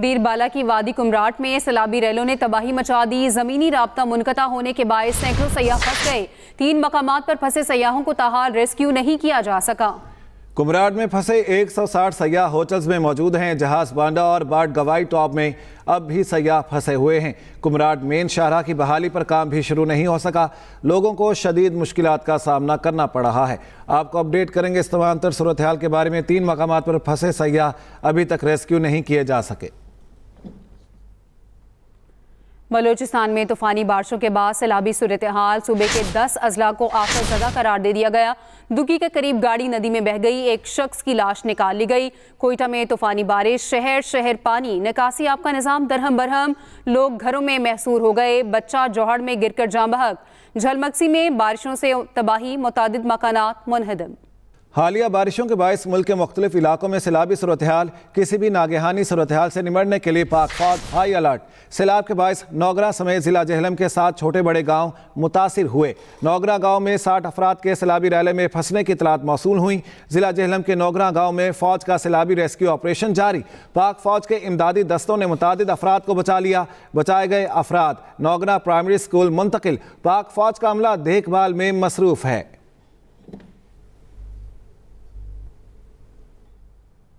बीरबाला की वादी कुमराट में सैलाबी रैलों ने तबाही मचा दी जमीनी रबता मुनकता होने के बायस सैकड़ों सयाह फंस गए तीन मकाम पर फंसे सयाहों को तहार रेस्क्यू नहीं किया जा सका कुमराट में फंसे 160 सयाह होटल्स में मौजूद हैं जहाज बांडा और बाट गवाई टॉप में अब भी सयाह फंसे हुए हैं कुमराट मेन शाहरा की बहाली पर काम भी शुरू नहीं हो सका लोगों को शदीद मुश्किल का सामना करना पड़ रहा है आपको अपडेट करेंगे इस तमाम सूरत हाल के बारे में तीन मकाम पर फंसे सयाह अभी तक रेस्क्यू नहीं किए जा सके बलोचिस्तान में तूफानी बारिशों के बाद सैलाबी सूरत हाल सूबे के दस अजला को आफत जगह करार दे दिया गया दुखी के करीब गाड़ी नदी में बह गई एक शख्स की लाश निकाल ली गई कोयटा में तूफानी बारिश शहर शहर पानी निकासी आपका निज़ाम दरहम बरहम लोग घरों में महसूर हो गए बच्चा जौहड़ में गिरकर जाम बहक झलमक्सी में बारिशों से तबाही मुतद मकाना मुनहदम हालिया बारिशों के बायस मुल्क के मुख्तलिफ इलाकों में सैलाबी सूरत किसी भी नागहानी सूरत से निमटने के लिए पाक फौज हाई अलर्ट सैलाब के बायस नौगरा समेत ज़िला जहलम के साथ छोटे बड़े गाँव मुतासर हुए नौगरा गाँव में साठ अफराद के सैलाबी रैले में फंसने की इतलात मौसू हुई ज़िला जहलम के नौगरा गाँव में फौज का सैलाबी रेस्क्यू ऑपरेशन जारी पाक फौज के इमदादी दस्तों ने मुतद अफराद को बचा लिया बचाए गए अफराद नौगरा प्राइमरी स्कूल मुंतकिल पाक फौज का अमला देखभाल में मसरूफ़ है